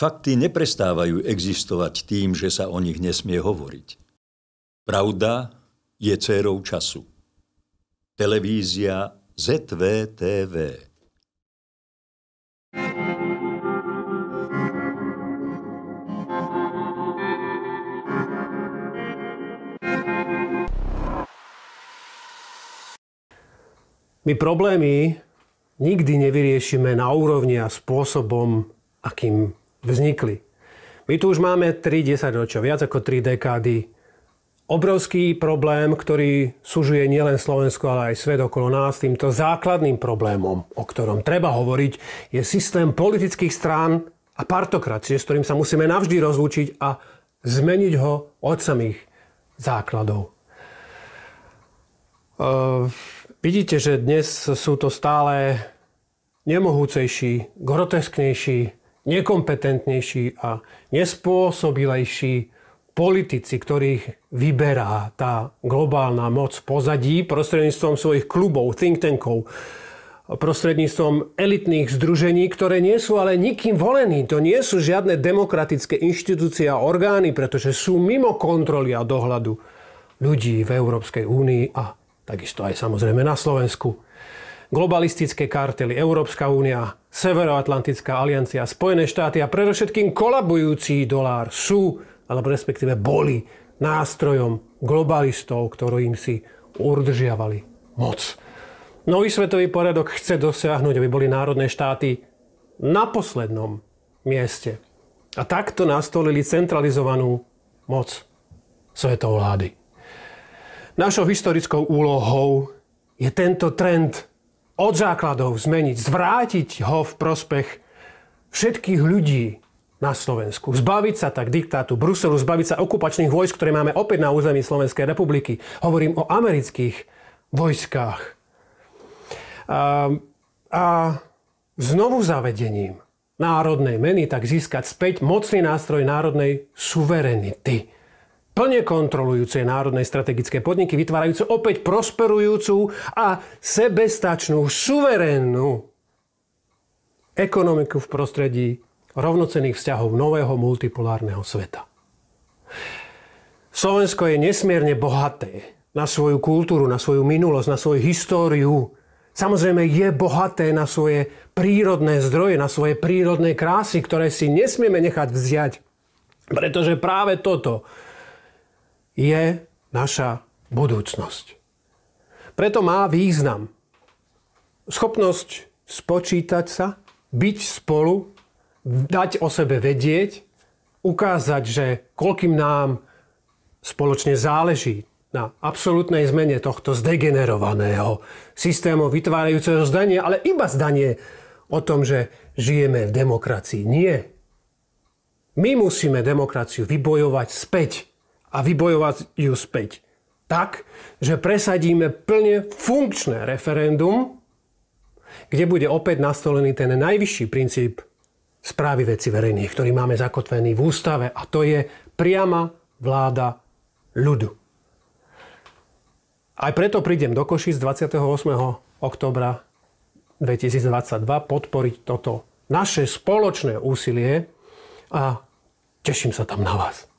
Fakty neprestávajú existovať tým, že sa o nich nesmie hovoriť. Pravda je cérou času. Televízia ZVTV. My problémy nikdy nevyriešime na úrovni a spôsobom, akým vznikli. My tu už máme 3 desaťročia, viac ako 3 dekády. Obrovský problém, ktorý sužuje nielen Slovensko, ale aj svet okolo nás, týmto základným problémom, o ktorom treba hovoriť, je systém politických strán a partokracie, s ktorým sa musíme navždy rozlúčiť a zmeniť ho od samých základov. Uh, vidíte, že dnes sú to stále nemohúcejší, grotesknejší nekompetentnejší a nespôsobilejší politici, ktorých vyberá tá globálna moc pozadí prostredníctvom svojich klubov, think tankov, prostredníctvom elitných združení, ktoré nie sú ale nikým volení. To nie sú žiadne demokratické inštitúcie a orgány, pretože sú mimo kontroly a dohľadu ľudí v Európskej únii a takisto aj samozrejme na Slovensku globalistické kartely, Európska únia, Severoatlantická aliancia, Spojené štáty a predovšetkým kolabujúci dolár sú, alebo respektíve boli, nástrojom globalistov, ktorým si udržiavali moc. Nový svetový poriadok chce dosiahnuť, aby boli národné štáty na poslednom mieste. A takto nastolili centralizovanú moc svetovlády. Našou historickou úlohou je tento trend od základov zmeniť, zvrátiť ho v prospech všetkých ľudí na Slovensku. Zbaviť sa tak diktátu Bruselu, zbaviť sa okupačných vojsk, ktoré máme opäť na území Slovenskej republiky. Hovorím o amerických vojskách. A, ehm, a znovu zavedením národnej meny tak získať späť mocný nástroj národnej suverenity plne kontrolujúce národné strategické podniky, vytvárajúce opäť prosperujúcu a sebestačnú, suverénnu ekonomiku v prostredí rovnocených vzťahov nového multipolárneho sveta. Slovensko je nesmierne bohaté na svoju kultúru, na svoju minulosť, na svoju históriu. Samozrejme je bohaté na svoje prírodné zdroje, na svoje prírodné krásy, ktoré si nesmieme nechať vziať. Pretože práve toto je naša budúcnosť. Preto má význam schopnosť spočítať sa, byť spolu, dať o sebe vedieť, ukázať, že koľkým nám spoločne záleží na absolútnej zmene tohto zdegenerovaného systému vytvárajúceho zdanie, ale iba zdanie o tom, že žijeme v demokracii. Nie. My musíme demokraciu vybojovať späť a vybojovať ju späť. Tak, že presadíme plne funkčné referendum, kde bude opäť nastolený ten najvyšší princíp správy veci verejných, ktorý máme zakotvený v ústave a to je priama vláda ľudu. Aj preto prídem do Košic 28. oktobra 2022 podporiť toto naše spoločné úsilie a teším sa tam na vás.